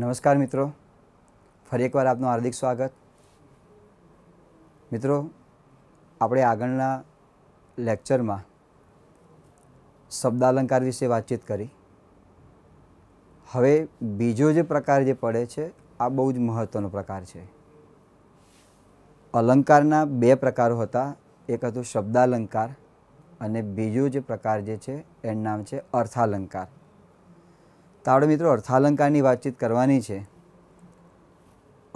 નમસ્કાર મિત્રો ફરી એકવાર આપનું હાર્દિક સ્વાગત મિત્રો આપણે આગળના લેક્ચરમાં શબ્દાલંકાર વિશે વાતચીત કરી હવે બીજો જે પ્રકાર જે પડે છે આ બહુ જ મહત્ત્વનો પ્રકાર છે અલંકારના બે પ્રકારો હતા એક હતું શબ્દાલંકાર અને બીજો જે પ્રકાર જે છે એનું નામ છે અર્થાલંકાર તો મિત્રો અર્થાલંકારની વાતચીત કરવાની છે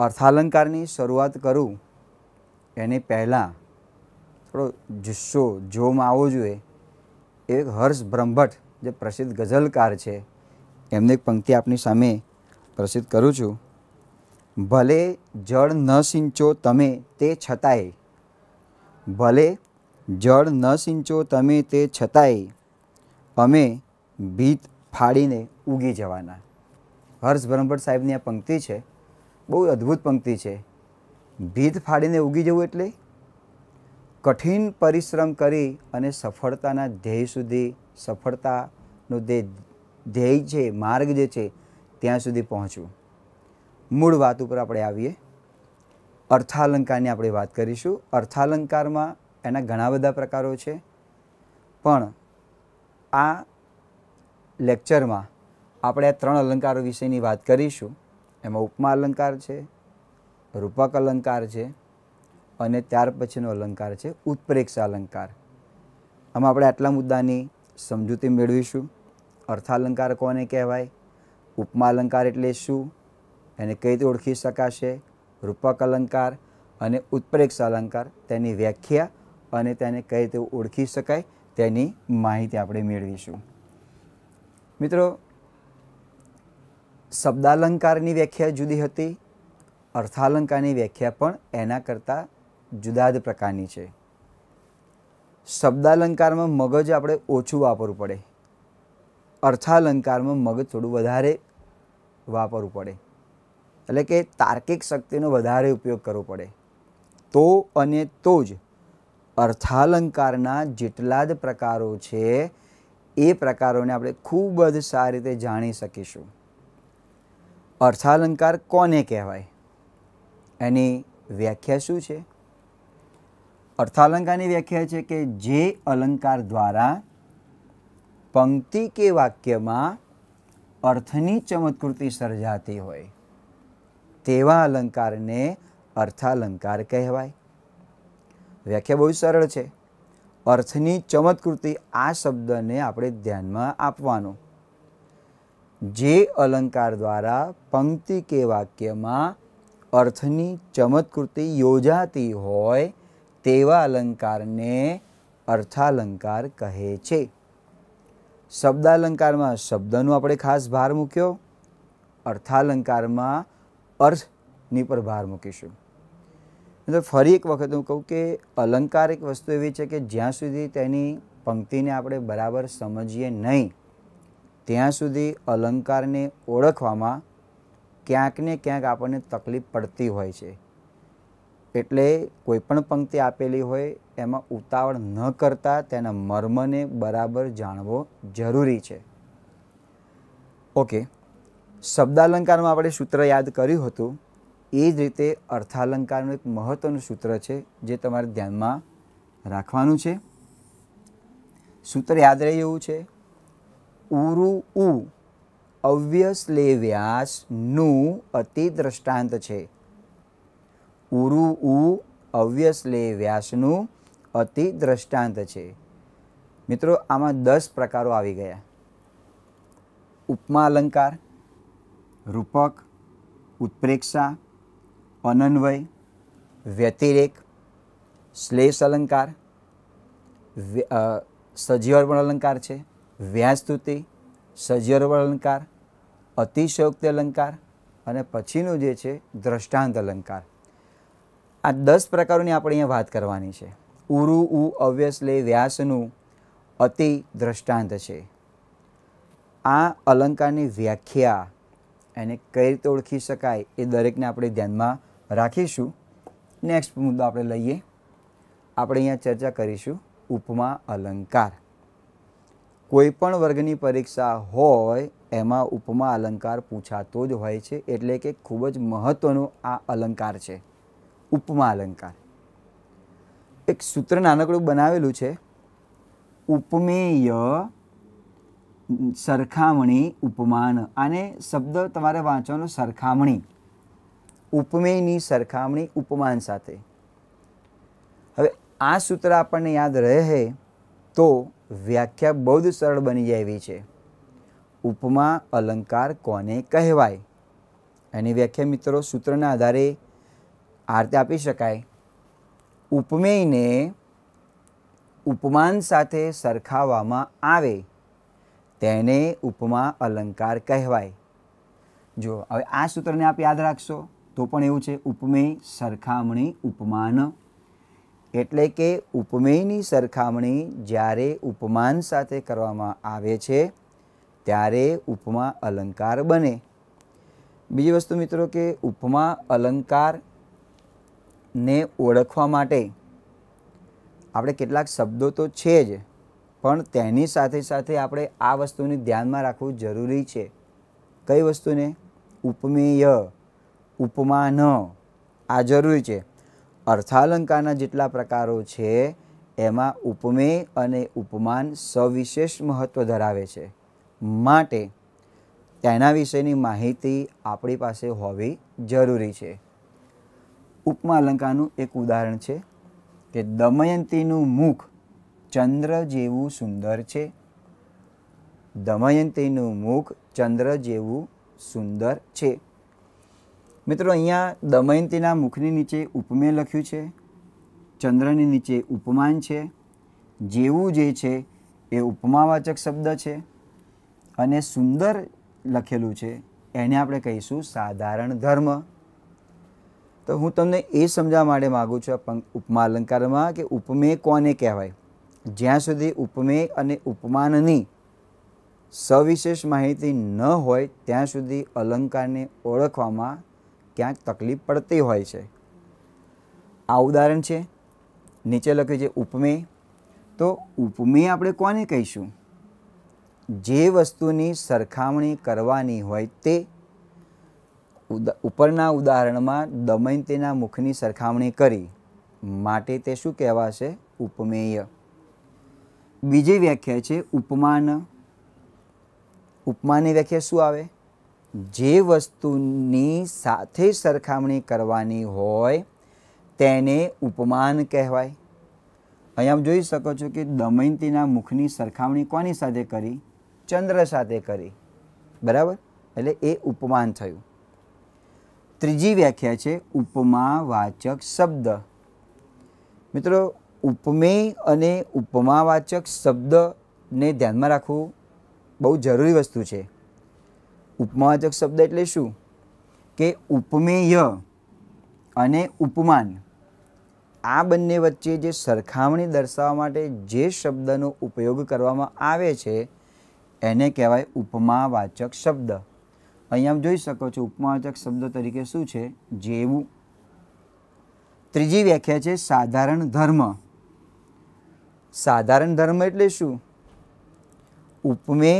અર્થાલંકારની શરૂઆત કરું એને પહેલાં થોડો જુસ્સો જોમ આવવો જોઈએ એક હર્ષ બ્રહ્મભટ્ટ જે પ્રસિદ્ધ ગઝલકાર છે એમને એક પંક્તિ આપની સામે પ્રસિદ્ધ કરું છું ભલે જળ ન સિંચો તમે તે છતાંય ભલે જળ ન સિંચો તમે તે છતાંય અમે ભીત ફાડીને ઉગી જવાના હર્ષ ભરમભટ સાહેબની આ પંક્તિ છે બહુ અદ્ભુત પંક્તિ છે ભીત ફાડીને ઉગી જવું એટલે કઠિન પરિશ્રમ કરી અને સફળતાના ધ્યેય સુધી સફળતાનો જે ધ્યેય છે માર્ગ જે છે ત્યાં સુધી પહોંચવું મૂળ વાત ઉપર આપણે આવીએ અર્થાલંકારની આપણે વાત કરીશું અર્થાલંકારમાં એના ઘણા બધા પ્રકારો છે પણ આ લેક્ચરમાં આપણે આ ત્રણ અલંકારો વિશેની વાત કરીશું એમાં ઉપમા અલંકાર છે રૂપક અલંકાર છે અને ત્યાર પછીનો અલંકાર છે ઉત્પ્રેક્ષા અલંકાર આમાં આપણે આટલા મુદ્દાની સમજૂતી મેળવીશું અર્થાલંકાર કોને કહેવાય ઉપમા અલંકાર એટલે શું એને કઈ રીતે ઓળખી શકાશે રૂપક અલંકાર અને ઉત્પ્રેક્ષ અલંકાર તેની વ્યાખ્યા અને તેને કઈ રીતે ઓળખી શકાય તેની માહિતી આપણે મેળવીશું મિત્રો શબ્દાલંકારની વ્યાખ્યા જુદી હતી અર્થાલંકારની વ્યાખ્યા પણ એના કરતાં જુદા જ પ્રકારની છે શબ્દાલંકારમાં મગજ આપણે ઓછું વાપરવું પડે અર્થાલંકારમાં મગજ થોડું વધારે વાપરવું પડે એટલે કે તાર્કિક શક્તિનો વધારે ઉપયોગ કરવો પડે તો અને તો જ અર્થાલંકારના જેટલા જ પ્રકારો છે એ પ્રકારોને આપણે ખૂબ જ સારી રીતે જાણી શકીશું અર્થાલંકાર કોને કહેવાય એની વ્યાખ્યા શું છે અર્થાલંકારની વ્યાખ્યા છે કે જે અલંકાર દ્વારા પંક્તિ કે વાક્યમાં અર્થની ચમત્કૃતિ સર્જાતી હોય તેવા અલંકારને અર્થાલંકાર કહેવાય વ્યાખ્યા બહુ સરળ છે અર્થની ચમત્કૃતિ આ શબ્દને આપણે ધ્યાનમાં આપવાનો જે અલંકાર દ્વારા પંક્તિ કે વાક્યમાં અર્થની ચમત્કૃતિ યોજાતી હોય તેવા અલંકારને અર્થાલંકાર કહે છે શબ્દાલંકારમાં શબ્દનો આપણે ખાસ ભાર મૂક્યો અર્થાલંકારમાં અર્થની પર ભાર મૂકીશું મિત્રો ફરી એક વખત હું કહું કે અલંકાર એક વસ્તુ એવી છે કે જ્યાં સુધી તેની પંક્તિને આપણે બરાબર સમજીએ નહીં ત્યાં સુધી અલંકારને ઓળખવામાં ક્યાંક ને ક્યાંક આપણને તકલીફ પડતી હોય છે એટલે કોઈ પણ પંક્તિ આપેલી હોય એમાં ઉતાવળ ન કરતા તેના મર્મને બરાબર જાણવો જરૂરી છે ઓકે શબ્દાલંકારમાં આપણે સૂત્ર યાદ કર્યું હતું એ જ રીતે અર્થાલંકારનું એક મહત્ત્વનું સૂત્ર છે જે તમારે ધ્યાનમાં રાખવાનું છે સૂત્ર યાદ રહે એવું છે ઉરુ ઉ અવ્યસલે વ્યાસનું અતિ દ્રષ્ટાંત છે ઉરુ ઉ અવ્યસલે વ્યાસનું અતિ દ્રષ્ટાંત છે મિત્રો આમાં દસ પ્રકારો આવી ગયા ઉપમા અલંકાર રૂપક ઉત્પ્રેક્ષા અનન્વય વ્યતિરેક શ્લેષ અલંકાર સજીવર્પણ અલંકાર છે વ્યાસ્તુતિ સજીવર્ણ અલંકાર અતિશયોક્તિ અલંકાર અને પછીનું જે છે દ્રષ્ટાંત અલંકાર આ દસ પ્રકારોની આપણે અહીંયા વાત કરવાની છે ઉરુ ઉ અવ્યસલે વ્યાસનું અતિ દ્રષ્ટાંત છે આ અલંકારની વ્યાખ્યા એને કઈ રીતે ઓળખી શકાય એ દરેકને આપણે ધ્યાનમાં રાખીશું નેક્સ્ટ મુદ્દો આપણે લઈએ આપણે અહીંયા ચર્ચા કરીશું ઉપમા અલંકાર કોઈ પણ વર્ગની પરીક્ષા હોય એમાં ઉપમા અલંકાર પૂછાતો જ હોય છે એટલે કે ખૂબ જ મહત્ત્વનો આ અલંકાર છે ઉપમા અલંકાર એક સૂત્ર નાનકડું બનાવેલું છે ઉપમેય સરખામણી ઉપમાન આને શબ્દ તમારે વાંચવાનો સરખામણી ઉપમેયની સરખામણી ઉપમાન સાથે હવે આ સૂત્ર આપણને યાદ રહે તો વ્યાખ્યા બહુ જ સરળ બની જાય એવી છે ઉપમા અલંકાર કોને કહેવાય એની વ્યાખ્યા મિત્રો સૂત્રના આધારે આ રીતે આપી શકાય ઉપમેયને ઉપમાન સાથે સરખાવવામાં આવે તેને ઉપમા અલંકાર કહેવાય જો હવે આ સૂત્રને આપ યાદ રાખશો તો પણ એવું છે ઉપમેય સરખામણી ઉપમાન એટલે કે ઉપમેયની સરખામણી જ્યારે ઉપમાન સાથે કરવામાં આવે છે ત્યારે ઉપમા અલંકાર બને બીજી વસ્તુ મિત્રો કે ઉપમા અલંકારને ઓળખવા માટે આપણે કેટલાક શબ્દો તો છે જ પણ તેની સાથે સાથે આપણે આ વસ્તુને ધ્યાનમાં રાખવું જરૂરી છે કઈ વસ્તુને ઉપમેય ઉપમા ન આ જરૂરી છે અર્થાલંકારના જેટલા પ્રકારો છે એમાં ઉપમેય અને ઉપમાન સવિશેષ મહત્ત્વ ધરાવે છે માટે તેના વિશેની માહિતી આપણી પાસે હોવી જરૂરી છે ઉપમા અલંકારનું એક ઉદાહરણ છે કે દમયંતીનું મુખ ચંદ્ર જેવું સુંદર છે દમયંતીનું મુખ ચંદ્ર જેવું સુંદર છે મિત્રો અહીંયા દમયંતીના મુખની નીચે ઉપમેય લખ્યું છે ચંદ્રની નીચે ઉપમાન છે જેવું જે છે એ ઉપમાવાચક શબ્દ છે અને સુંદર લખેલું છે એને આપણે કહીશું સાધારણ ધર્મ તો હું તમને એ સમજાવવા માટે માગું છું ઉપમા અલંકારમાં કે ઉપમેય કોને કહેવાય જ્યાં સુધી ઉપમેય અને ઉપમાનની સવિશેષ માહિતી ન હોય ત્યાં સુધી અલંકારને ઓળખવામાં ક્યાંક તકલીફ પડતી હોય છે આ ઉદાહરણ છે નીચે લખ્યું છે ઉપમેય તો ઉપમેય આપણે કોને કહીશું જે વસ્તુની સરખામણી કરવાની હોય તે ઉપરના ઉદાહરણમાં દમયંતીના મુખની સરખામણી કરી માટે તે શું કહેવાશે ઉપમેય બીજી વ્યાખ્યા છે ઉપમાન ઉપમાની વ્યાખ્યા શું આવે જે વસ્તુની સાથે સરખામણી કરવાની હોય તેને ઉપમાન કહેવાય અહીંયા જોઈ શકો છો કે દમયંતીના મુખની સરખામણી કોની સાથે કરી ચંદ્ર સાથે કરી બરાબર એટલે એ ઉપમાન થયું ત્રીજી વ્યાખ્યા છે ઉપમાવાચક શબ્દ મિત્રો ઉપમેય અને ઉપમાવાચક શબ્દને ધ્યાનમાં રાખવું બહુ જરૂરી વસ્તુ છે ઉપમાવાચક શબ્દ એટલે શું કે ઉપમેય અને ઉપમાન આ બંને વચ્ચે જે સરખામણી દર્શાવવા માટે જે શબ્દનો ઉપયોગ કરવામાં આવે છે એને કહેવાય ઉપમાવાચક શબ્દ અહીંયા જોઈ શકો છો ઉપમાવાચક શબ્દ તરીકે શું છે જેવું ત્રીજી વ્યાખ્યા છે સાધારણ ધર્મ સાધારણ ધર્મ એટલે શું ઉપમે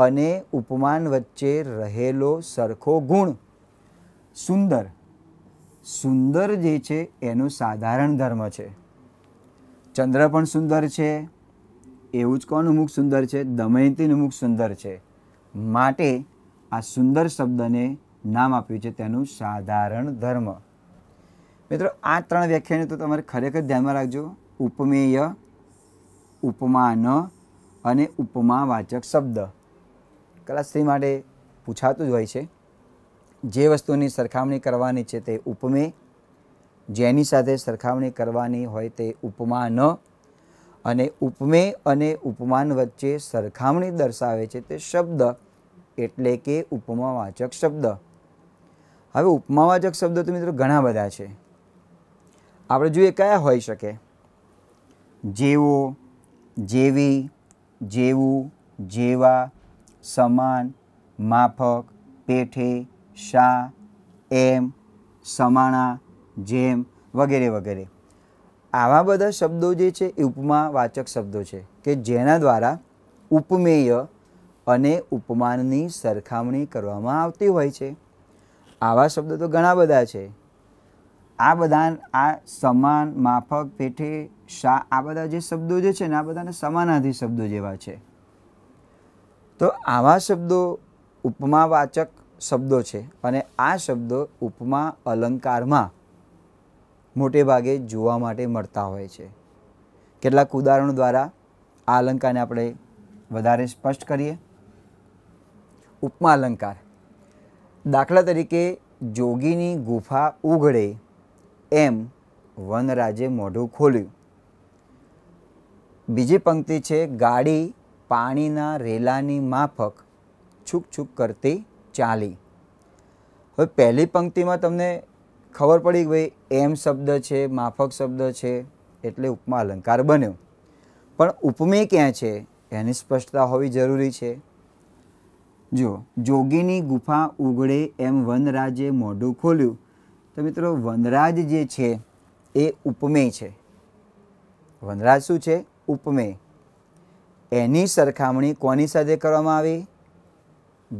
અને ઉપમાન વચ્ચે રહેલો સરખો ગુણ સુંદર સુંદર જે છે એનો સાધારણ ધર્મ છે ચંદ્ર પણ સુંદર છે એવું જ કોનું મુખ સુંદર છે દમયંતીનું મુખ સુંદર છે માટે આ સુંદર શબ્દને નામ આપ્યું છે તેનું સાધારણ ધર્મ મિત્રો આ ત્રણ વ્યાખ્યાને તો તમારે ખરેખર ધ્યાનમાં રાખજો ઉપમેય ઉપમાન અને ઉપમાવાચક શબ્દ ક્લાસ માટે પૂછાતું જ હોય છે જે વસ્તુની સરખામણી કરવાની છે તે ઉપમે જેની સાથે સરખામણી કરવાની હોય તે ઉપમાન અને ઉપમે અને ઉપમાન વચ્ચે સરખામણી દર્શાવે છે તે શબ્દ એટલે કે ઉપમાવાચક શબ્દ હવે ઉપમાવાચક શબ્દ તો મિત્રો ઘણા બધા છે આપણે જોઈએ કયા હોઈ શકે જેવો જેવી જેવું જેવા સમાન માફક પેઠે શા એમ સમાણા જેમ વગેરે વગેરે આવા બધા શબ્દો જે છે એ ઉપમા વાચક શબ્દો છે કે જેના દ્વારા ઉપમેય અને ઉપમાનની સરખામણી કરવામાં આવતી હોય છે આવા શબ્દો તો ઘણા બધા છે આ બધા આ સમાન માફક પેઠે શા આ બધા જે શબ્દો જે છે ને આ બધાને સમાનાર્થી શબ્દો જેવા છે તો આવા શબ્દો ઉપમાવાચક શબ્દો છે અને આ શબ્દો ઉપમા અલંકારમાં મોટે ભાગે જોવા માટે મળતા હોય છે કેટલાક ઉદાહરણો દ્વારા આ અલંકારને આપણે વધારે સ્પષ્ટ કરીએ ઉપમા અલંકાર દાખલા તરીકે જોગીની ગુફા ઉઘડે એમ વનરાજે મોઢું ખોલ્યું બીજી પંક્તિ છે ગાડી પાણીના રેલાની માફક છૂક છૂક કરતી ચાલી હવે પહેલી પંક્તિમાં તમને ખબર પડી કે ભાઈ એમ શબ્દ છે માફક શબ્દ છે એટલે ઉપમા અલંકાર બન્યો પણ ઉપમેય ક્યાં છે એની સ્પષ્ટતા હોવી જરૂરી છે જો જોગીની ગુફા ઉગડે એમ વનરાજે મોઢું ખોલ્યું તો મિત્રો વનરાજ જે છે એ ઉપમેય છે વનરાજ શું છે ઉપમેય એની સરખામણી કોની સાથે કરવામાં આવી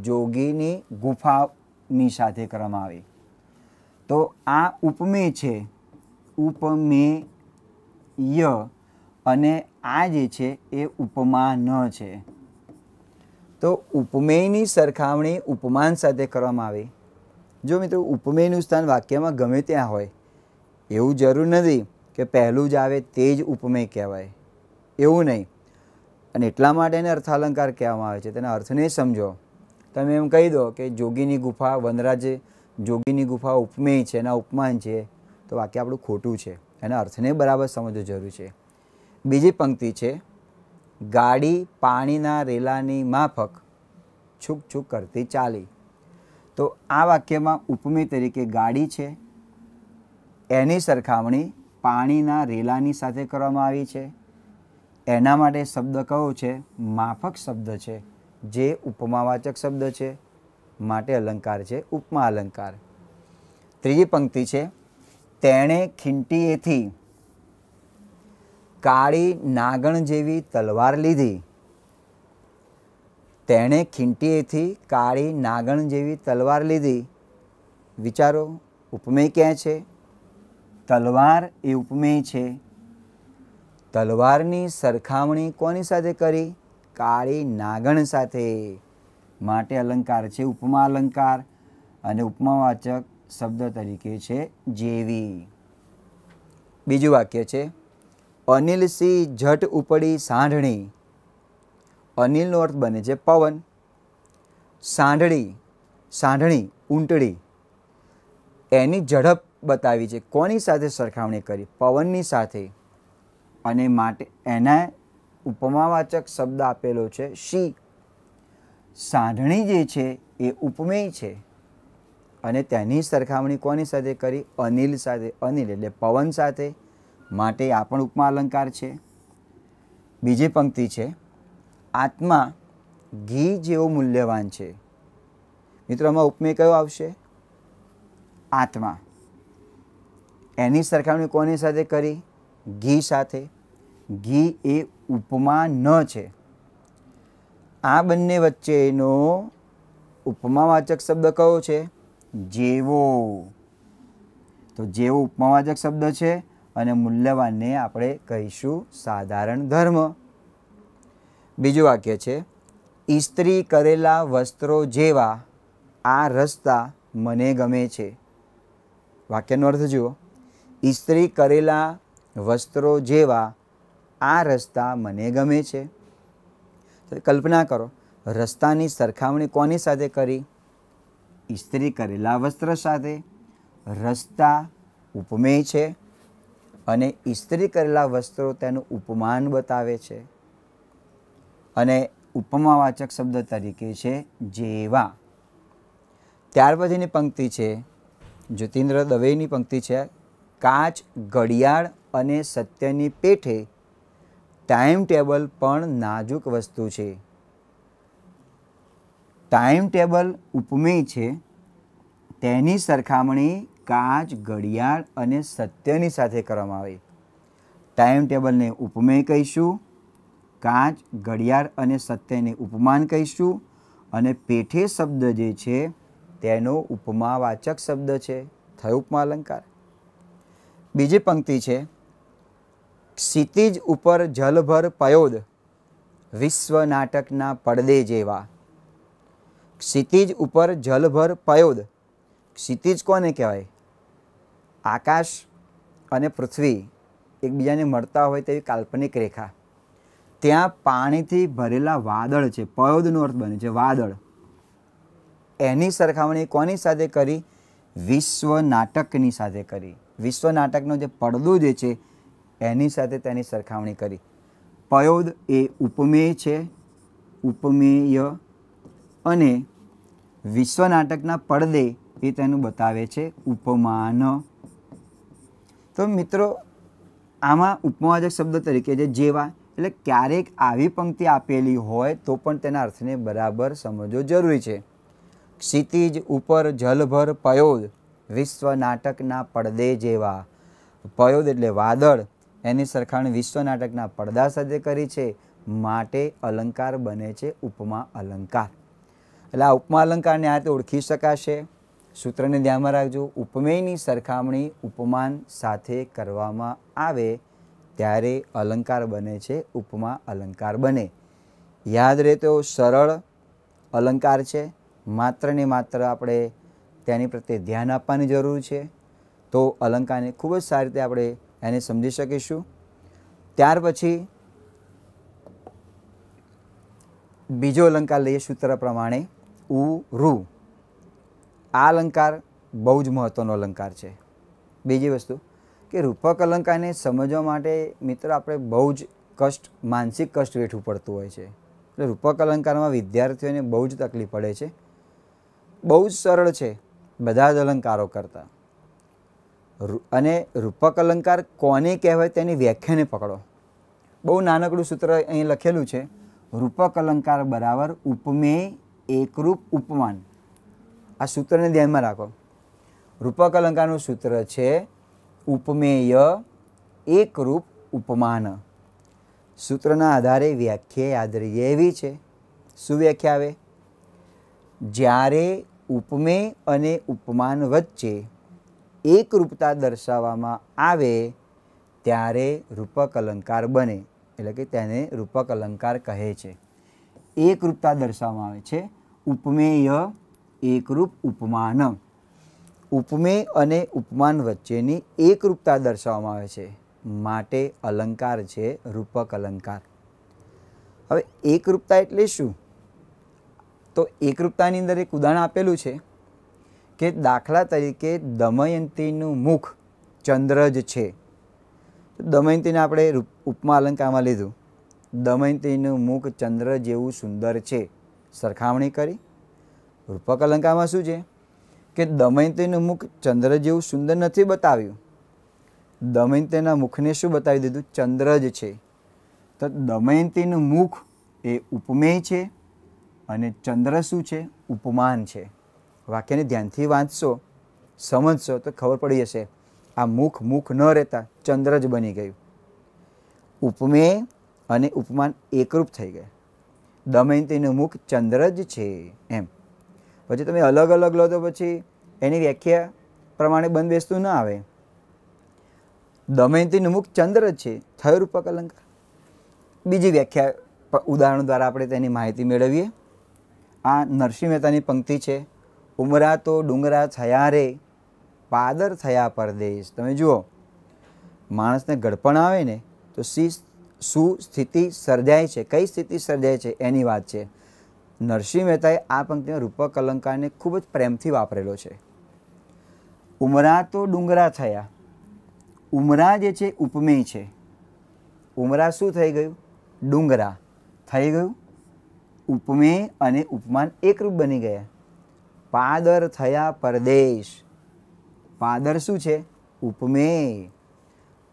જોગીની ગુફાની સાથે કરવામાં આવી તો આ ઉપમેય છે ઉપમેય અને આ જે છે એ ઉપમાન છે તો ઉપમેયની સરખામણી ઉપમાન સાથે કરવામાં આવી જો મિત્રો ઉપમેયનું સ્થાન વાક્યમાં ગમે ત્યાં હોય એવું જરૂર નથી કે પહેલું જ આવે તે જ ઉપમેય કહેવાય એવું નહીં અને એટલા માટે એને અર્થાલંકાર કહેવામાં આવે છે તેના અર્થને સમજો તમે એમ કહી દો કે જોગીની ગુફા વનરાજે જોગીની ગુફા ઉપમેય છે એના ઉપમાન છે તો વાક્ય આપણું ખોટું છે એના અર્થને બરાબર સમજવું જરૂરી છે બીજી પંક્તિ છે ગાડી પાણીના રેલાની માફક છૂક છૂક કરતી ચાલી તો આ વાક્યમાં ઉપમેય તરીકે ગાડી છે એની સરખામણી પાણીના રેલાની સાથે કરવામાં આવી છે એના માટે શબ્દ કયો છે માફક શબ્દ છે જે ઉપમાવાચક શબ્દ છે માટે અલંકાર છે ઉપમા અલંકાર ત્રીજી પંક્તિ છે તેણે ખીંટીએથી કાળી નાગણ જેવી તલવાર લીધી તેણે ખીંટીએથી કાળી નાગણ જેવી તલવાર લીધી વિચારો ઉપમેય ક્યાં છે તલવાર એ ઉપમેય છે તલવારની સરખામણી કોની સાથે કરી કાળી નાગણ સાથે માટે અલંકાર છે ઉપમા અલંકાર અને ઉપમાવાચક શબ્દ તરીકે છે જેવી બીજું વાક્ય છે અનિલસિંહ જટ ઉપડી સાંઢણી અનિલનો અર્થ બને છે પવન સાંઢળી સાંઢણી ઊંટડી એની ઝડપ બતાવી છે કોની સાથે સરખામણી કરી પવનની સાથે અને માટે એને ઉપમાવાચક શબ્દ આપેલો છે શી સાંઢણી જે છે એ ઉપમેય છે અને તેની સરખામણી કોની સાથે કરી અનિલ સાથે અનિલ એટલે પવન સાથે માટે આ પણ ઉપમા અલંકાર છે બીજી પંક્તિ છે આત્મા ઘી જેવો મૂલ્યવાન છે મિત્રોમાં ઉપમેય કયો આવશે આત્મા એની સરખામણી કોની સાથે કરી ઘી સાથે ઘી એ ઉપમા ન છે આ બંને વચ્ચેનો ઉપમાવાચક શબ્દ કયો છે જેવો તો જેવો ઉપમાવાચક શબ્દ છે અને મૂલ્યવાનને આપણે કહીશું સાધારણ ધર્મ બીજું વાક્ય છે ઇસ્ત્રી કરેલા વસ્ત્રો જેવા આ રસ્તા મને ગમે છે વાક્યનો અર્થ જુઓ ઇસ્ત્રી કરેલા વસ્ત્રો જેવા આ રસ્તા મને ગમે છે કલ્પના કરો રસ્તાની સરખામણી કોની સાથે કરી ઇસ્ત્રી કરેલા વસ્ત્ર સાથે રસ્તા ઉપમેય છે અને ઇસ્ત્રી કરેલા વસ્ત્રો તેનું ઉપમાન બતાવે છે અને ઉપમાવાચક શબ્દ તરીકે છે જેવા ત્યાર પછીની પંક્તિ છે જતીન્દ્ર દવેની પંક્તિ છે કાચ ઘડિયાળ અને સત્યની પેઠે ટાઈમ ટેબલ પણ નાજુક વસ્તુ છે ટાઈમ ટેબલ ઉપમેય છે તેની સરખામણી કાચ ઘડિયાળ અને સત્યની સાથે કરવામાં આવે ટાઈમ ટેબલને ઉપમેય કહીશું કાચ ઘડિયાળ અને સત્યને ઉપમાન કહીશું અને પેઠે શબ્દ જે છે તેનો ઉપમાવાચક શબ્દ છે થયો ઉપમા અલંકાર બીજી પંક્તિ છે ક્ષિતિજ ઉપર જલભર પયોદ વિશ્વ નાટકના પડદે જેવા ક્ષિતિજ ઉપર જલભર પયોદ ક્ષિતિજ કોને કહેવાય આકાશ અને પૃથ્વી એકબીજાને મળતા હોય તેવી કાલ્પનિક રેખા ત્યાં પાણીથી ભરેલા વાદળ છે પયોદનો અર્થ બને છે વાદળ એની સરખામણી કોની સાથે કરી વિશ્વ નાટકની સાથે કરી વિશ્વ નાટકનો જે પડદો જે છે એની સાથે તેની સરખામણી કરી પયોદ એ ઉપમેય છે ઉપમેય અને વિશ્વ નાટકના પડદે એ તેનું બતાવે છે ઉપમાન તો મિત્રો આમાં ઉપમાવાચક શબ્દ તરીકે છે જેવા એટલે ક્યારેક આવી પંક્તિ આપેલી હોય તો પણ તેના અર્થને બરાબર સમજવો જરૂરી છે ક્ષિતિજ ઉપર જલભર પયોદ વિશ્વ નાટકના પડદે જેવા પયોદ એટલે વાદળ એની સરખામણી વિશ્વ નાટકના પડદા સાથે કરી છે માટે અલંકાર બને છે ઉપમા અલંકાર એટલે આ ઉપમા અલંકારને આ રીતે ઓળખી શકાશે સૂત્રને ધ્યાનમાં રાખજો ઉપમેયની સરખામણી ઉપમાન સાથે કરવામાં આવે ત્યારે અલંકાર બને છે ઉપમા અલંકાર બને યાદ રહે તો સરળ અલંકાર છે માત્ર ને માત્ર આપણે તેની પ્રત્યે ધ્યાન આપવાની જરૂર છે તો અલંકારને ખૂબ જ સારી રીતે આપણે એને સમજી શકીશું ત્યાર પછી બીજો અલંકાર લઈએ સૂત્ર પ્રમાણે ઉ રૂ આ અલંકાર બહુ જ મહત્ત્વનો અલંકાર છે બીજી વસ્તુ કે રૂપક અલંકારને સમજવા માટે મિત્ર આપણે બહુ જ કષ્ટ માનસિક કષ્ટ વેઠવું પડતું હોય છે એટલે રૂપક અલંકારમાં વિદ્યાર્થીઓને બહુ જ તકલીફ પડે છે બહુ જ સરળ છે બધા જ અલંકારો કરતાં અને રૂપક અલંકાર કોને કહેવાય તેની વ્યાખ્યાને પકડો બહુ નાનકડું સૂત્ર અહીં લખેલું છે રૂપક અલંકાર બરાબર ઉપમેય એકરૂપ ઉપમાન આ સૂત્રને ધ્યાનમાં રાખો રૂપક અલંકારનું સૂત્ર છે ઉપમેય એકરૂપ ઉપમાન સૂત્રના આધારે વ્યાખ્યા યાદ રહીએ એવી છે શું વ્યાખ્યા આવે જ્યારે ઉપમેય અને ઉપમાન વચ્ચે એકરૂપતા દર્શાવવામાં આવે ત્યારે રૂપક અલંકાર બને એટલે કે તેને રૂપક અલંકાર કહે છે એકરૂપતા દર્શાવવામાં આવે છે ઉપમેય એકરૂપ ઉપમાન ઉપમેય અને ઉપમાન વચ્ચેની એકરૂપતા દર્શાવવામાં આવે છે માટે અલંકાર છે રૂપક અલંકાર હવે એકરૂપતા એટલે શું તો એકરૂપતાની અંદર એક ઉદાહરણ આપેલું છે કે દાખલા તરીકે દમયંતીનું મુખ ચંદ્ર જ છે દમયંતીને આપણે ઉપમા અલંકારમાં લીધું દમયંતીનું મુખ ચંદ્ર જેવું સુંદર છે સરખામણી કરી રૂપક અલંકારમાં શું છે કે દમયંતીનું મુખ ચંદ્ર જેવું સુંદર નથી બતાવ્યું દમયંતીના મુખને શું બતાવી દીધું ચંદ્ર જ છે તો દમયંતીનું મુખ એ ઉપમેય છે અને ચંદ્ર શું છે ઉપમાન છે વાક્યને ધ્યાનથી વાંચશો સમજશો તો ખબર પડી જશે આ મુખ મુખ ન રહેતા ચંદ્ર જ બની ગયું ઉપમેય અને ઉપમાન એકરૂપ થઈ ગયા દમયંતીનું મુખ ચંદ્ર જ છે એમ પછી તમે અલગ અલગ લો તો પછી એની વ્યાખ્યા પ્રમાણે બંધ બેસતું ન આવે દમયંતીનું મુખ ચંદ્ર જ છે થયો રૂપક અલંકાર બીજી વ્યાખ્યા ઉદાહરણ દ્વારા આપણે તેની માહિતી મેળવીએ આ નરસિંહ મહેતાની પંક્તિ છે ઉમરા તો ડુંગરા થયા રે પાદર થયા પરદેશ તમે જુઓ માણસને ગડપણ આવે ને તો સી શું સ્થિતિ સર્જાય છે કઈ સ્થિતિ સર્જાય છે એની વાત છે નરસિંહ મહેતાએ આ પંક્તિમાં રૂપક અલંકારને ખૂબ જ પ્રેમથી વાપરેલો છે ઉમરા તો ડુંગરા થયા ઉમરા જે છે ઉપમેય છે ઉમરા શું થઈ ગયું ડુંગરા થઈ ગયું ઉપમેય અને ઉપમાન એકરૂપ બની ગયા પાદર થયા પરદેશ પાદર શું છે ઉપમેય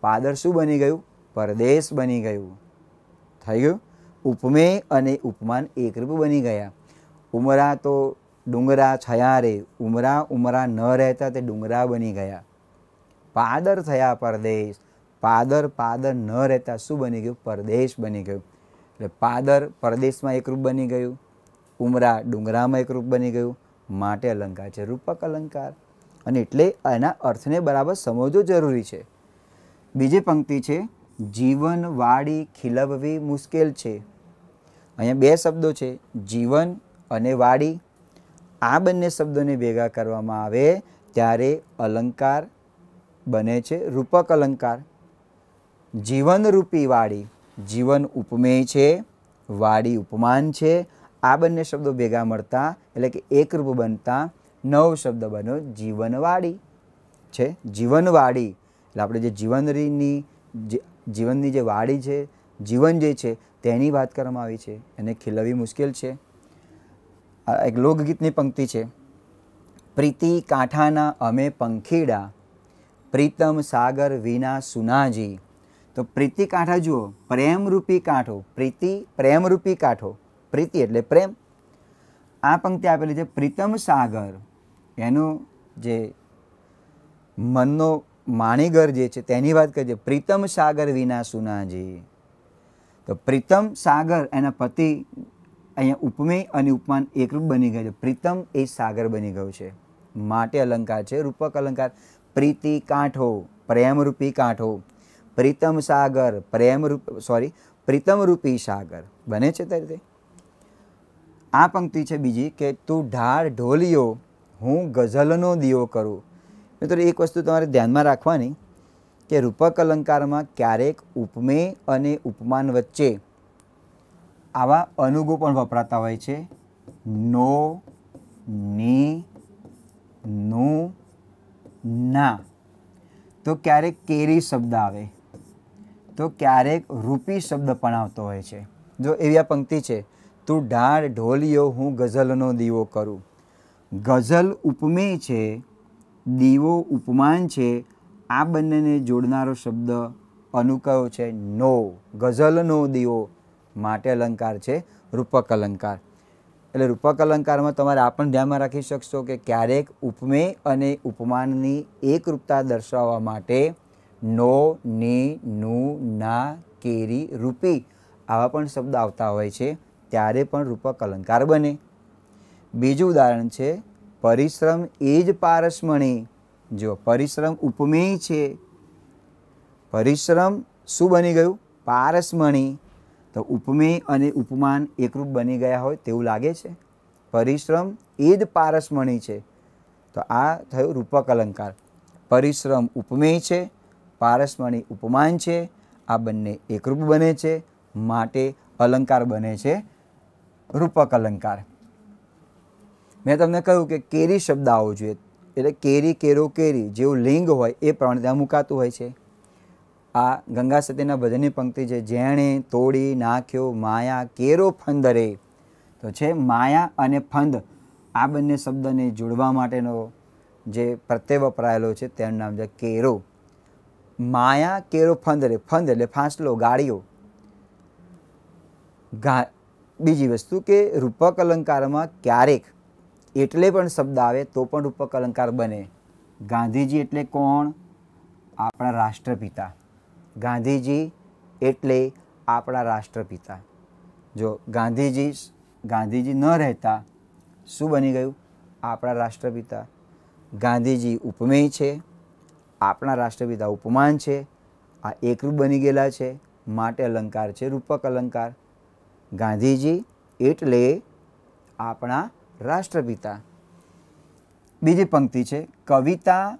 પાદર શું બની ગયું પરદેશ બની ગયું થઈ ગયું ઉપમેય અને ઉપમાન એકરૂપ બની ગયા ઉમરા તો ડુંગરા છયા રે ઉમરા ઉમરા ન રહેતા તે ડુંગરા બની ગયા પાદર થયા પરદેશ પાદર પાદર ન રહેતા શું બની ગયું પરદેશ બની ગયું એટલે પાદર પરદેશમાં એકરૂપ બની ગયું ઉમરા ડુંગરામાં એકરૂપ બની ગયું માટે અલંકાર છે રૂપક અલંકાર અને એટલે એના અર્થને બરાબર સમજવો જરૂરી છે બીજી પંક્તિ છે જીવન વાળી ખીલવવી મુશ્કેલ છે અહીંયા બે શબ્દો છે જીવન અને વાડી આ બંને શબ્દોને ભેગા કરવામાં આવે ત્યારે અલંકાર બને છે રૂપક અલંકાર જીવનરૂપી વાડી જીવન ઉપમેય છે વાડી ઉપમાન છે આ બંને શબ્દો ભેગા મળતા એટલે કે એકરૂપ બનતા નવ શબ્દ બન્યો જીવનવાળી છે જીવનવાળી એટલે આપણે જે જીવનની જીવનની જે વાડી છે જીવન જે છે તેની વાત કરવામાં આવી છે એને ખીલવવી મુશ્કેલ છે એક લોકગીતની પંક્તિ છે પ્રીતિ કાંઠાના અમે પંખીડા પ્રીતમ સાગર વિના સુનાજી તો પ્રીતિ કાંઠા જુઓ પ્રેમરૂપી કાંઠો પ્રીતિ પ્રેમરૂપી કાંઠો પ્રીતિ એટલે પ્રેમ આ પંક્તિ આપેલી છે પ્રીતમ સાગર એનું જે મનનો માણીગર જે છે તેની વાત કરીએ પ્રીતમ સાગર વિના સુનાજી તો પ્રીતમ સાગર એના પતિ અહીંયા ઉપમેય અને ઉપમાન એકરૂપ બની ગયા છે પ્રીતમ એ સાગર બની ગયો છે માટે અલંકાર છે રૂપક અલંકાર પ્રીતિ કાંઠો પ્રેમરૂપી કાંઠો પ્રીતમ સાગર પ્રેમરૂપ સોરી પ્રીતમરૂપી સાગર બને છે તરીકે આ પંક્તિ છે બીજી કે તું ઢાળ ઢોલિયો હું ગઝલનો દીવો કરું મિત્રો એક વસ્તુ તમારે ધ્યાનમાં રાખવાની કે રૂપક અલંકારમાં ક્યારેક ઉપમે અને ઉપમાન વચ્ચે આવા અનુગો પણ વપરાતા હોય છે નો ની નું ના તો ક્યારેક કેરી શબ્દ આવે તો ક્યારેક રૂપી શબ્દ પણ આવતો હોય છે જો એવી આ પંક્તિ છે તું ઢાળ ઢોલિયો હું ગઝલનો દીવો કરું ગઝલ ઉપમેય છે દીવો ઉપમાન છે આ બંનેને જોડનારો શબ્દ અનુકયો છે નો ગઝલનો દીવો માટે અલંકાર છે રૂપક અલંકાર એટલે રૂપક અલંકારમાં તમારે આ પણ ધ્યાનમાં રાખી શકશો કે ક્યારેક ઉપમેય અને ઉપમાનની એકરૂપતા દર્શાવવા માટે નો ની નું ના કેરી રૂપી આવા પણ શબ્દ આવતા હોય છે ત્યારે પણ રૂપક અલંકાર બને બીજું ઉદાહરણ છે પરિશ્રમ એ જ પારસમણી જો પરિશ્રમ ઉપમેય છે પરિશ્રમ શું બની ગયું પારસમણી તો ઉપમેય અને ઉપમાન એકરૂપ બની ગયા હોય તેવું લાગે છે પરિશ્રમ એ જ પારસમણી છે તો આ થયું રૂપક અલંકાર પરિશ્રમ ઉપમેય છે પારસમણી ઉપમાન છે આ બંને એકરૂપ બને છે માટે અલંકાર બને છે રૂપક અલંકાર મેં તમને કહ્યું કે કેરી શબ્દ આવવો જોઈએ એટલે કેરી કેરો કેરી જેવું લિંગ હોય એ પ્રમાણે ત્યાં મુકાતું હોય છે આ ગંગા સતીના ભજનની પંક્તિ છે જેણે તોડી નાખ્યો માયા કેરો ફંદરે તો છે માયા અને ફંદ આ બંને શબ્દને જોડવા માટેનો જે પ્રત્યય વપરાયેલો છે તેનું નામ છે કેરો માયા કેરો ફંદરે ફંદ એટલે ફાંસલો ગાળીઓ બીજી વસ્તુ કે રૂપક અલંકારમાં ક્યારેક એટલે પણ શબ્દ આવે તો પણ રૂપક અલંકાર બને ગાંધીજી એટલે કોણ આપણા રાષ્ટ્રપિતા ગાંધીજી એટલે આપણા રાષ્ટ્રપિતા જો ગાંધીજી ગાંધીજી ન રહેતા શું બની ગયું આપણા રાષ્ટ્રપિતા ગાંધીજી ઉપમેય છે આપણા રાષ્ટ્રપિતા ઉપમાન છે આ એકરૂપ બની ગયેલા છે માટે અલંકાર છે રૂપક અલંકાર ગાંધીજી એટલે આપણા રાષ્ટ્રપિતા બીજી પંક્તિ છે કવિતા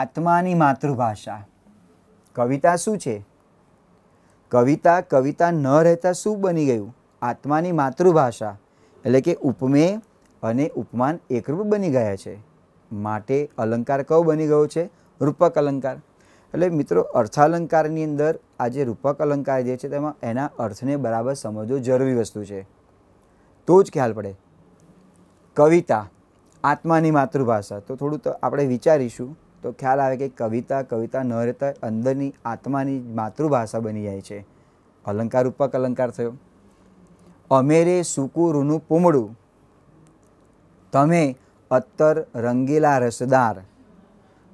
આત્માની માતૃભાષા કવિતા શું છે કવિતા કવિતા ન રહેતા શું બની ગયું આત્માની માતૃભાષા એટલે કે ઉપમેય અને ઉપમાન એકરૂપ બની ગયા છે માટે અલંકાર કયો બની ગયો છે રૂપક અલંકાર એટલે મિત્રો અર્થાલંકારની અંદર આ જે રૂપક અલંકાર જે છે તેમાં એના અર્થને બરાબર સમજવો જરૂરી વસ્તુ છે તો જ ખ્યાલ પડે કવિતા આત્માની માતૃભાષા તો થોડું તો આપણે વિચારીશું તો ખ્યાલ આવે કે કવિતા કવિતા ન રહેતા અંદરની આત્માની માતૃભાષા બની જાય છે અલંકાર રૂપક અલંકાર થયો અમેરે સુકુરુનું પૂમડું તમે અત્તર રંગીલા રસદાર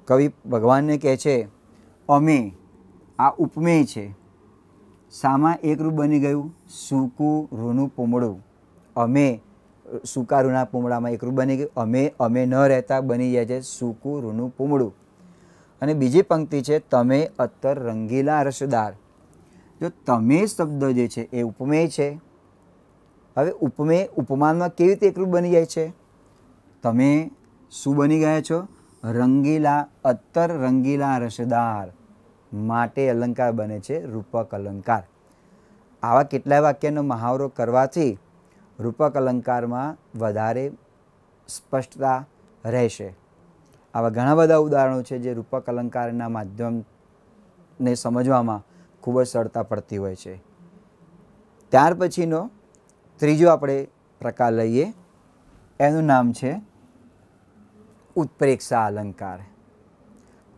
કવિ ભગવાનને કહે છે અમે આ ઉપમેય છે સામા એકરૂપ બની ગયું સૂકું રૂનું પૂમડું અમે સૂકા રૂના પોમળામાં એકરૂપ બની ગયું અમે અમે ન રહેતા બની જાય છે સૂકું રૂનું પૂમડું અને બીજી પંક્તિ છે તમે અત્તર રંગીલા રસદાર જો તમે શબ્દ જે છે એ ઉપમેય છે હવે ઉપમેય ઉપમાનમાં કેવી રીતે એકરૂપ બની જાય છે તમે શું બની ગયા છો રંગીલા અત્તર રંગીલા રસદાર માટે અલંકાર બને છે રૂપક અલંકાર આવા કેટલાય વાક્યનો મહાવરો કરવાથી રૂપક અલંકારમાં વધારે સ્પષ્ટતા રહેશે આવા ઘણા બધા ઉદાહરણો છે જે રૂપક અલંકારના માધ્યમને સમજવામાં ખૂબ જ સરળતા પડતી હોય છે ત્યાર પછીનો ત્રીજો આપણે પ્રકાર લઈએ એનું નામ છે ઉત્પ્રેક્ષા અલંકાર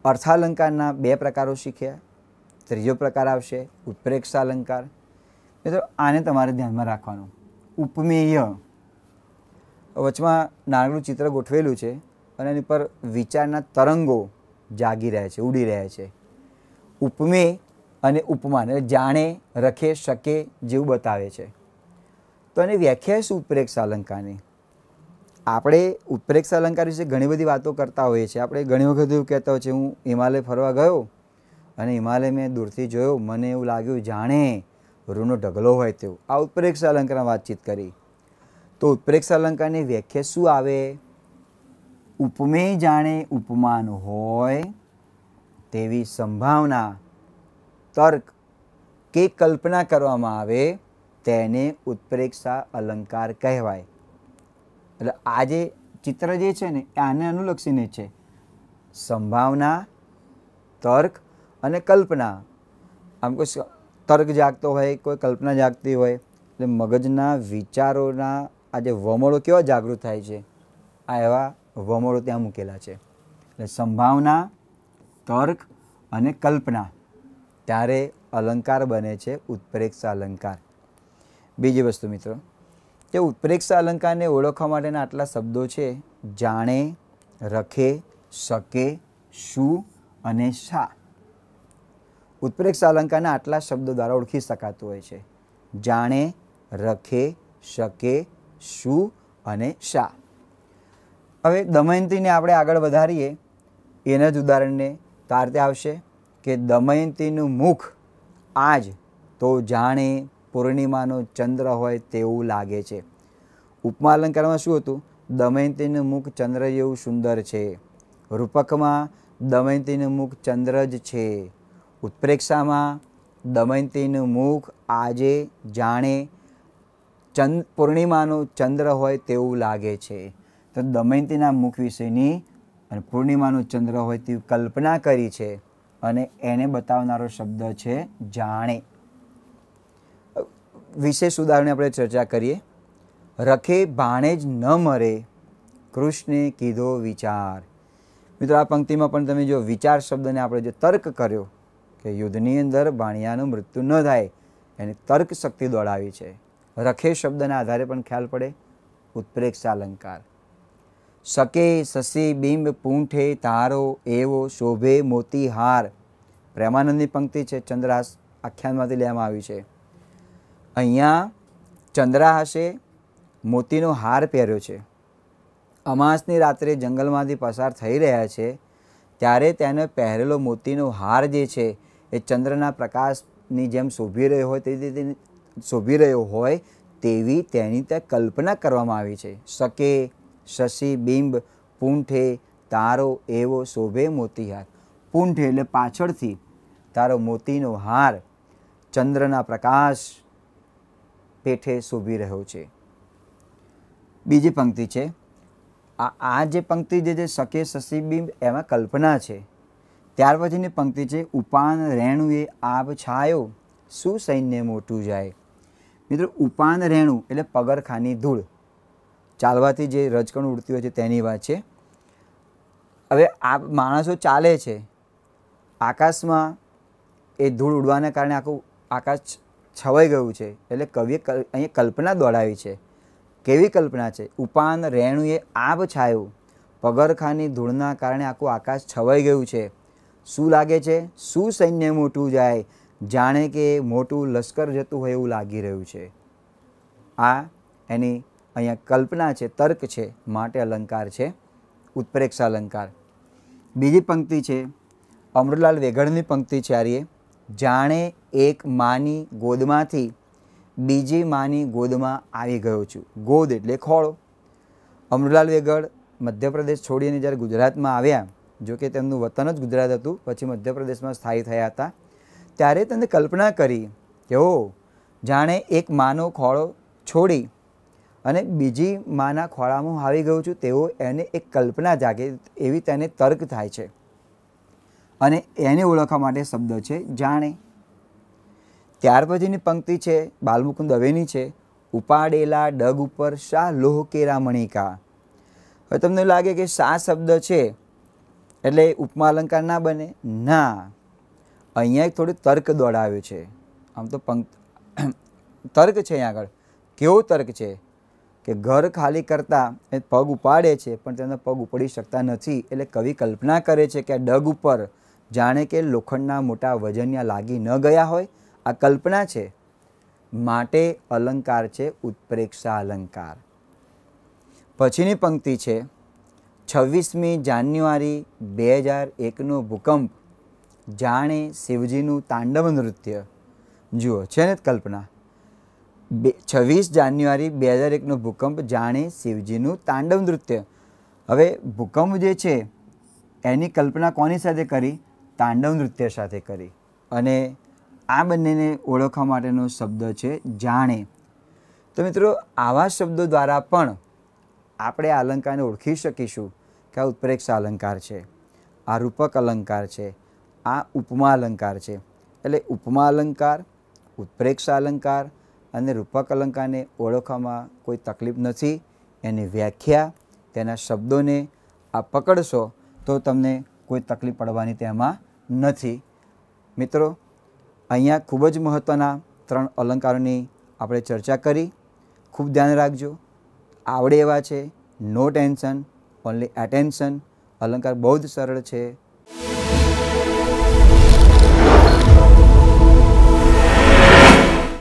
અર્થાલંકારના બે પ્રકારો શીખ્યા ત્રીજો પ્રકાર આવશે ઉત્પ્રેક્ષાલંકાર મિત્રો આને તમારે ધ્યાનમાં રાખવાનું ઉપમેય વચમાં નાનકડું ચિત્ર ગોઠવેલું છે અને એની પર વિચારના તરંગો જાગી રહ્યા છે ઉડી રહ્યા છે ઉપમેય અને ઉપમાન એટલે જાણે રખે શકે જેવું બતાવે છે તો એની વ્યાખ્યા શું ઉપરેક્ષ અલંકારની આપણે ઉત્પ્રેક્ષા અલંકાર વિશે ઘણી બધી વાતો કરતા હોઈએ છીએ આપણે ઘણી વખત એવું કહેતા હોઈએ છીએ હું હિમાલય ફરવા ગયો અને હિમાલય મેં દૂરથી જોયો મને એવું લાગ્યું જાણે રૂનો ઢગલો હોય તેવું આ ઉત્પ્રેક્ષા અલંકાર વાતચીત કરી તો ઉત્પ્રેક્ષા અલંકારની વ્યાખ્યા શું આવે ઉપમેય જાણે ઉપમાન હોય તેવી સંભાવના તર્ક કે કલ્પના કરવામાં આવે તેને ઉત્પ્રેક્ષા અલંકાર કહેવાય એટલે આ જે ચિત્ર જે છે ને એ આને અનુલક્ષીને છે સંભાવના તર્ક અને કલ્પના આમ કોઈ તર્ક જાગતો હોય કોઈ કલ્પના જાગતી હોય એટલે મગજના વિચારોના આજે વમળો કેવા જાગૃત થાય છે આ એવા વમળો ત્યાં મૂકેલા છે એટલે સંભાવના તર્ક અને કલ્પના ત્યારે અલંકાર બને છે ઉત્પ્રેક્ષ અલંકાર બીજી વસ્તુ મિત્રો તે ઉત્પ્રેક્ષ અલંકારને ઓળખવા માટેના આટલા શબ્દો છે જાણે રખે શકે શું અને શા ઉત્પ્રેક્ષ અલંકારના આટલા શબ્દો દ્વારા ઓળખી શકાતું હોય છે જાણે રખે શકે શું અને શા હવે દમયંતીને આપણે આગળ વધારીએ એના જ ઉદાહરણને તારતે આવશે કે દમયંતીનું મુખ આજ તો જાણે પૂર્ણિમાનો ચંદ્ર હોય તેવું લાગે છે ઉપમા અલંકારમાં શું હતું દમયંતીનું મુખ ચંદ્ર જેવું સુંદર છે રૂપકમાં દમયંતીનું મુખ ચંદ્ર જ છે ઉત્પ્રેક્ષામાં દમયંતીનું મુખ આજે જાણે ચંદ પૂર્ણિમાનો ચંદ્ર હોય તેવું લાગે છે તો દમયંતીના મુખ વિશેની અને પૂર્ણિમાનો ચંદ્ર હોય તેવી કલ્પના કરી છે અને એને બતાવનારો શબ્દ છે જાણે વિશેષ ઉદાહરણ આપણે ચર્ચા કરીએ રખે ભાણે જ ન મરે કૃષ્ણે કીધો વિચાર મિત્રો આ પંક્તિમાં પણ તમે જો વિચાર શબ્દને આપણે જો તર્ક કર્યો કે યુદ્ધની અંદર ભાણિયાનું મૃત્યુ ન થાય એને તર્ક શક્તિ દોડાવી છે રખે શબ્દના આધારે પણ ખ્યાલ પડે ઉત્પ્રેક્ષા અલંકાર શકે સસી બિંબ પૂંઠે તારો એવો શોભે મોતી હાર પ્રેમાનંદની પંક્તિ છે ચંદ્રાસ આખ્યાનમાંથી લેવામાં આવી છે અહીંયા ચંદ્રા હશે મોતીનો હાર પહેર્યો છે અમાસની રાત્રે જંગલમાંથી પસાર થઈ રહ્યા છે ત્યારે તેને પહેરેલો મોતીનો હાર જે છે એ ચંદ્રના પ્રકાશની જેમ શોભી રહ્યો હોય તે રીતે શોભી રહ્યો હોય તેવી તેની ત્યાં કલ્પના કરવામાં આવી છે શકે શશી બિંબ પૂંઠે તારો એવો શોભે મોતીહાર પૂંઠે એટલે પાછળથી તારો મોતીનો હાર ચંદ્રના પ્રકાશ પેઠે શોભી રહ્યો છે બીજી પંક્તિ છે આ આ જે પંક્તિ જે જે શકે સસીબિંબ એમાં કલ્પના છે ત્યાર પછીની પંક્તિ છે ઉપાન રેણુએ આબ છાયો શું સૈન્ય મોટું જાય મિત્રો ઉપાન રેણુ એટલે પગરખાની ધૂળ ચાલવાથી જે રજકણ ઉડતી હોય છે તેની વાત છે હવે આ માણસો ચાલે છે આકાશમાં એ ધૂળ ઉડવાના કારણે આખું આકાશ છવાઈ ગયું છે એટલે કવિએ અહીંયા કલ્પના દોડાવી છે કેવી કલ્પના છે ઉપાન રેણુએ આબ છાયું પગરખાની ધૂળના કારણે આખું આકાશ છવાઈ ગયું છે શું લાગે છે શું સૈન્ય મોટું જાય જાણે કે મોટું લશ્કર જતું હોય એવું લાગી રહ્યું છે આ એની અહીંયા કલ્પના છે તર્ક છે માટે અલંકાર છે ઉત્પ્રેક્ષા અલંકાર બીજી પંક્તિ છે અમૃતલાલ વેગડની પંક્તિ છે આર્ય જાણે એક માની ગોદમાંથી બીજી માની ગોદમાં આવી ગયો છું ગોદ એટલે ખોળો અમૃલાલ વેગડ મધ્યપ્રદેશ છોડીને જ્યારે ગુજરાતમાં આવ્યા જો કે તેમનું વતન જ ગુજરાત હતું પછી મધ્યપ્રદેશમાં સ્થાયી થયા હતા ત્યારે તેમને કલ્પના કરી કે ઓ જાણે એક માનો ખોળો છોડી અને બીજી માના ખોળામાં આવી ગયો છું તેવો એને એક કલ્પના જાગે એવી તેને તર્ક થાય છે અને એને ઓળખવા માટે શબ્દ છે જાણે ત્યાર પછીની પંક્તિ છે બાલમુકુંદ દવેની છે ઉપાડેલા ડગ ઉપર શા લોહ કેરા મણિકા હવે તમને લાગે કે શા શબ્દ છે એટલે ઉપમા અલંકાર ના બને ના અહીંયા એક થોડું તર્ક દોડાવ્યો છે આમ તો પંક્તિ તર્ક છે અહીં આગળ કેવો તર્ક છે કે ઘર ખાલી કરતાં એ પગ ઉપાડે છે પણ તેના પગ ઉપાડી શકતા નથી એટલે કવિ કલ્પના કરે છે કે આ ડગ ઉપર જાણે કે લોખંડના મોટા વજન્યા લાગી ન ગયા હોય આ કલ્પના છે માટે અલંકાર છે ઉત્પ્રેક્ષા અલંકાર પછીની પંક્તિ છે છવ્વીસમી જાન્યુઆરી બે હજાર એકનો ભૂકંપ જાણે શિવજીનું તાંડવ નૃત્ય જુઓ છે ને કલ્પના બે છવ્વીસ જાન્યુઆરી બે હજાર એકનો ભૂકંપ જાણે શિવજીનું તાંડવ નૃત્ય હવે ભૂકંપ જે છે એની કલ્પના કોની સાથે કરી તાંડવ નૃત્ય સાથે કરી અને આ બંનેને ઓળખવા માટેનો શબ્દ છે જાણે તો મિત્રો આવા શબ્દો દ્વારા પણ આપણે આ અલંકારને ઓળખી શકીશું કે આ ઉત્પ્રેક્ષ અલંકાર છે આ રૂપક અલંકાર છે આ ઉપમા અલંકાર છે એટલે ઉપમા અલંકાર ઉત્પ્રેક્ષ અલંકાર અને રૂપક અલંકારને ઓળખવામાં કોઈ તકલીફ નથી એની વ્યાખ્યા તેના શબ્દોને આ પકડશો તો તમને કોઈ તકલીફ પડવાની તેમાં નથી મિત્રો અહીંયા ખૂબ જ મહત્ત્વના ત્રણ અલંકારોની આપણે ચર્ચા કરી ખૂબ ધ્યાન રાખજો આવડે એવા છે નો ટેન્શન ઓનલી એટેન્શન અલંકાર બહુ જ સરળ છે